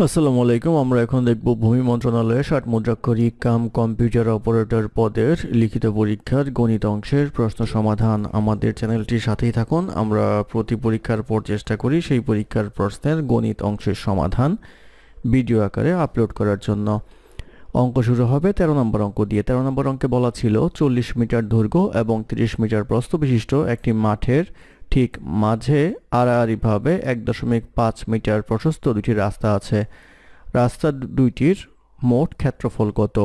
আসসালামু আলাইকুম আমরা এখন দেখব ভূমি মন্ত্রণালয়ে ষাট মুদ্রাক্ষরী কাম কম্পিউটার অপারেটর পদের লিখিত পরীক্ষার গণিত অংশের প্রশ্ন সমাধান আমাদের চ্যানেলটির সাথেই থাকুন আমরা প্রতি পরীক্ষার পর চেষ্টা করি সেই পরীক্ষার প্রশ্নের গণিত অংশের সমাধান ভিডিও আকারে আপলোড করার জন্য অঙ্ক শুরু হবে ১৩ নম্বর অঙ্ক দিয়ে ১৩ নম্বর অঙ্কে বলা ছিল চল্লিশ মিটার দৈর্ঘ্য এবং ৩০ মিটার প্রস্থ বিশিষ্ট একটি মাঠের ঠিক মাঝে আড়াআড়িভাবে এক দশমিক পাঁচ মিটার প্রশস্ত দুটি রাস্তা আছে রাস্তা দুইটির মোট ক্ষেত্রফল কত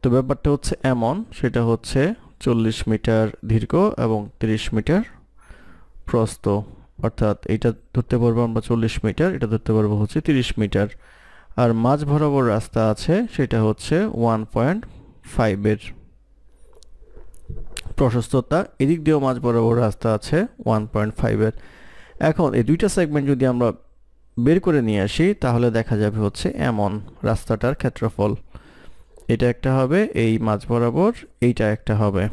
তো ব্যাপারটা হচ্ছে এমন সেটা হচ্ছে চল্লিশ মিটার দীর্ঘ এবং 30 মিটার প্রস্ত অর্থাৎ এটা ধরতে পারবো আমরা চল্লিশ মিটার এটা ধরতে পারবো হচ্ছে 30 মিটার আর মাঝ বরাবর রাস্তা আছে সেটা হচ্ছে ওয়ান পয়েন্ট ফাইভের প্রশস্ততা এদিক দিয়েও মাঝ বরাবর রাস্তা আছে ওয়ান পয়েন্ট ফাইভের এখন এই দুইটা সেগমেন্ট যদি আমরা বের করে নিয়ে আসি তাহলে দেখা যাবে হচ্ছে এমন রাস্তাটার ক্ষেত্রফল এটা একটা হবে এই মাঝ বরাবর এইটা একটা হবে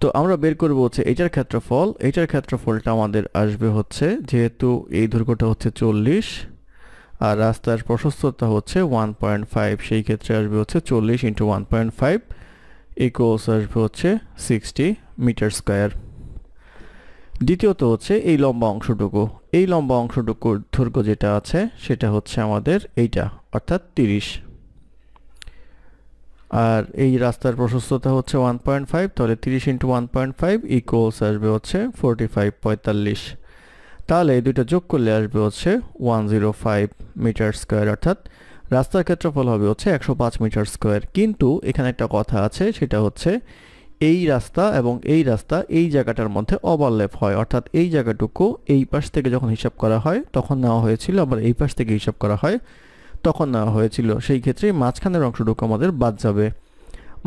তো আমরা বের করব হচ্ছে এটার ক্ষেত্রফল এটার ক্ষেত্রফলটা আমাদের আসবে হচ্ছে যেহেতু এই দৈর্ঘ্যটা হচ্ছে চল্লিশ আর রাস্তার প্রশস্ততা হচ্ছে ওয়ান পয়েন্ট ফাইভ সেই ক্ষেত্রে আসবে হচ্ছে চল্লিশ into one point five equals আসবে হচ্ছে সিক্সটি মিটার স্কোয়ার দ্বিতীয়ত হচ্ছে এই লম্বা অংশটুকু এই লম্বা অংশটুকুর দৈর্ঘ্য যেটা আছে সেটা হচ্ছে আমাদের এইটা অর্থাৎ তিরিশ আর এই রাস্তার প্রশস্ততা হচ্ছে ওয়ান পয়েন্ট ফাইভ তাহলে তিরিশ into one point five equals আসবে হচ্ছে ফোরটি ফাইভ পঁয়তাল্লিশ তাহলে এই দুইটা যোগ করলে আসবে হচ্ছে one zero five metre square অর্থাৎ রাস্তার ক্ষেত্রফল হবে হচ্ছে একশো পাঁচ মিটার স্কোয়ার কিন্তু এখানে একটা কথা আছে সেটা হচ্ছে এই রাস্তা এবং এই রাস্তা এই জায়গাটার মধ্যে ওভারল্যাপ হয় অর্থাৎ এই জায়গাটুকু এই পাশ থেকে যখন হিসাব করা হয় তখন নেওয়া হয়েছিল আবার এই পাশ থেকে হিসাব করা হয় তখন নেওয়া হয়েছিল সেই ক্ষেত্রে মাঝখানের অংশটুকু আমাদের বাদ যাবে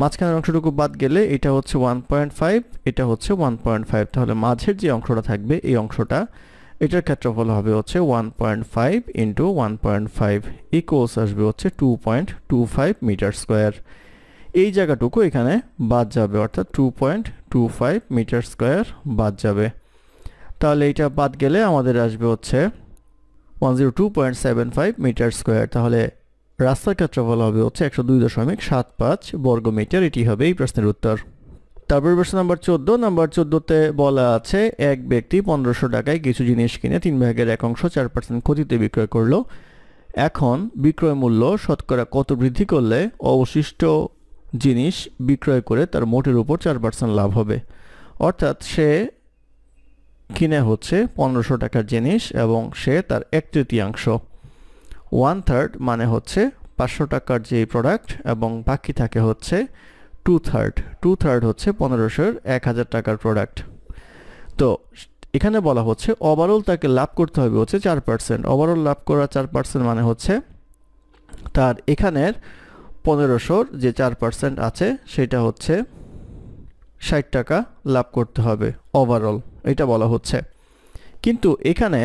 মাঝখানের অংশটুকু বাদ গেলে এটা হচ্ছে ওয়ান পয়েন্ট ফাইভ এটা হচ্ছে ওয়ান পয়েন্ট ফাইভ তাহলে মাঝের যে অংশটা থাকবে এই অংশটা এটার ক্ষেত্রফল হবে হচ্ছে one point five into one point five equals আসবে হচ্ছে two point two five metre square এই জায়গাটুকু এখানে বাদ যাবে অর্থাৎ two point two five metre square বাদ যাবে তাহলে এটা বাদ গেলে আমাদের আসবে হচ্ছে one zero two point seven five metre square তাহলে রাস্তার ক্ষেত্রফল হবে হচ্ছে একশো দুই দশমিক সাত পাঁচ বর্গ মিটার এটি হবে এই প্রশ্নের উত্তর তারপর প্রশ্ন নাম্বার চোদ্দ নাম্বার চোদ্দতে বলা আছে এক ব্যক্তি পনেরোশো টাকায় কিছু জিনিস কিনে তিন ভাগের এক অংশ চার পার্সেন্ট ক্ষতিতে বিক্রয় করল এখন বিক্রয় মূল্য শতকরা কত বৃদ্ধি করলে অবশিষ্ট জিনিস বিক্রয় করে তার মোটের উপর চার পার্সেন্ট লাভ হবে অর্থাৎ সে কিনে হচ্ছে পনেরোশো টাকার জিনিস এবং সে তার এক তৃতীয়াংশ ওয়ান থার্ড মানে হচ্ছে পাঁচশো টাকার যে প্রোডাক্ট এবং বাকি থাকে হচ্ছে টু থার্ড টু থার্ড হচ্ছে পনেরোশোর এক হাজার টাকার প্রোডাক্ট তো এখানে বলা হচ্ছে ওভারঅল তাকে লাভ করতে হবে হচ্ছে চার পার্সেন্ট ওভারঅল লাভ করা চার পার্সেন্ট মানে হচ্ছে তার এখানের পনেরোশোর যে চার পার্সেন্ট আছে সেটা হচ্ছে ষাট টাকা লাভ করতে হবে ওভারঅল এটা বলা হচ্ছে কিন্তু এখানে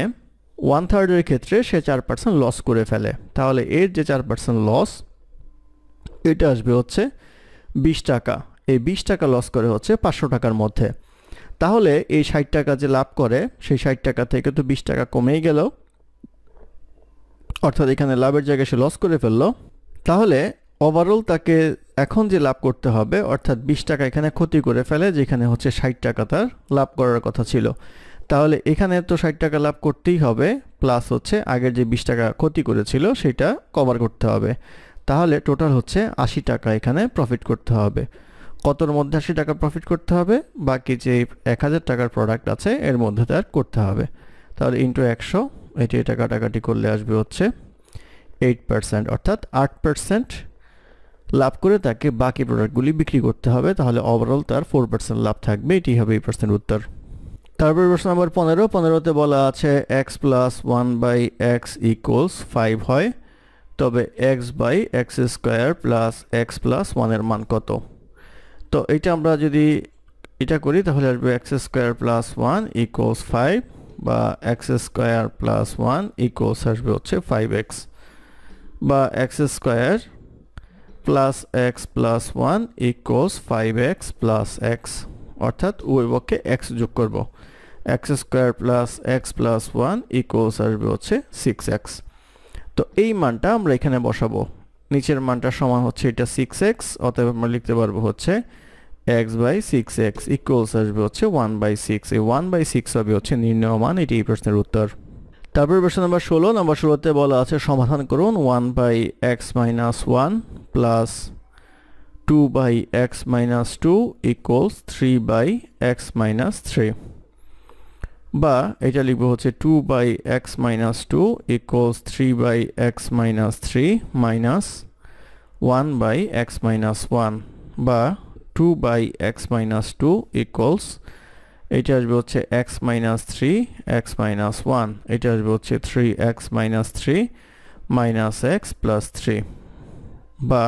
ওয়ান থার্ডের ক্ষেত্রে সে চার পার্সেন্ট লস করে ফেলে তাহলে এর যে চার পার্সেন্ট লস এটা আসবে হচ্ছে বিশ টাকা এই বিশ টাকা লস করে হচ্ছে পাঁচশো টাকার মধ্যে তাহলে এই ষাট টাকা যে লাভ করে সেই ষাট টাকা থেকে তো বিশ টাকা কমেই গেল অর্থাৎ এখানে লাভের জায়গায় সে লস করে ফেললো তাহলে ওভারঅল তাকে এখন যে লাভ করতে হবে অর্থাৎ বিশ টাকা এখানে ক্ষতি করে ফেলে যেখানে হচ্ছে ষাট টাকা তার লাভ করার কথা ছিল তাহলে এখানে তো ষাট টাকা লাভ করতেই হবে প্লাস হচ্ছে আগের যে বিশ টাকা ক্ষতি করেছিল সেটা কভার করতে হবে তাহলে টোটাল হচ্ছে আশি টাকা এখানে প্রফিট করতে হবে কতর মধ্যে আশি টাকা প্রফিট করতে হবে বাকি যে এক হাজার টাকার প্রোডাক্ট আছে এর মধ্যে তার করতে হবে তাহলে ইন্টু একশো এটি টাকা টাকাটি করলে আসবে হচ্ছে এইট পার্সেন্ট অর্থাৎ আট পার্সেন্ট লাভ করে তাকে বাকি প্রোডাক্টগুলি বিক্রি করতে হবে তাহলে ওভারঅল তার ফোর পার্সেন্ট লাভ থাকবে এটি হবে এই পার্সেন্ট উত্তর তারপর প্রশ্ন নম্বর পনেরো পনেরোতে বলা আছে x plus one by x equals five হয় তবে x by x square plus x plus ওয়ানের মান কত তো এটা আমরা যদি এটা করি তাহলে আসবে x square plus one equals five বা x square plus one equals আসবে হচ্ছে ফাইভ এক্স বা x square plus x plus one equals five x plus x অর্থাৎ ওই পক্ষে এক্স যোগ করবো x square plus x plus one equals আসবে হচ্ছে সিক্স এক্স তো এই মানটা আমরা এখানে বসাবো নিচের মানটা সমান হচ্ছে এটা সিক্স এক্স অতএব আমরা লিখতে পারবো হচ্ছে x by six x equals আসবে হচ্ছে ওয়ান বাই সিক্স এই ওয়ান বাই সিক্স হবে হচ্ছে নির্ণয় মান এটি এই প্রশ্নের উত্তর তারপর প্রশ্ন নম্বর ষোলো নম্বর ষোলোতে বলা আছে সমাধান করুন one by x minus one plus two by x minus two equals three by x minus three বা এটা লিখবো হচ্ছে two by x minus two equals three by x minus three minus one by x minus one বা two by x minus two equals এটা আসবে হচ্ছে x minus three x minus one এটা আসবে হচ্ছে three x minus three minus x plus three বা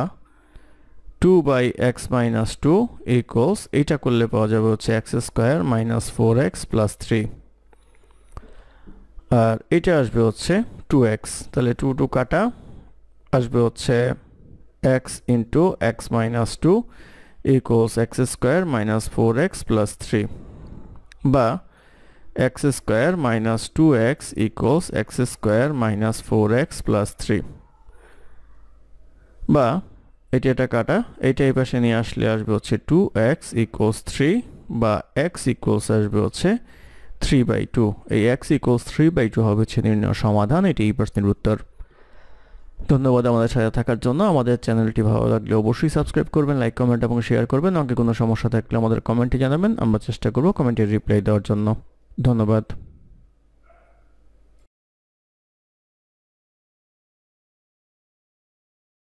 two by x minus two equals এটা করলে পাওয়া যাবে হচ্ছে x square minus four x plus three আর এটা আসবে হচ্ছে টু এক্স তাহলে টু টু কাটা আসবে হচ্ছে x into x minus two equals x square minus four x plus three বা x square minus two x equals x square minus four x plus three বা এটি এটা কাটা এইটা এই পাশে নিয়ে আসলে আসবে হচ্ছে টু এক্স ইকোস থ্রি বা এক্স ইকোস আসবে হচ্ছে থ্রি বাই টু এই x equals three by two হবে হচ্ছে নির্ণয় সমাধান এটি এই প্রশ্নের উত্তর ধন্যবাদ আমাদের সাথে থাকার জন্য আমাদের চ্যানেলটি ভালো লাগলে অবশ্যই সাবস্ক্রাইব করবেন লাইক কমেন্ট এবং শেয়ার করবেন আমাকে কোনো সমস্যা থাকলে আমাদের কমেন্টে জানাবেন আমরা চেষ্টা করব কমেন্টের রিপ্লাই দেওয়ার জন্য ধন্যবাদ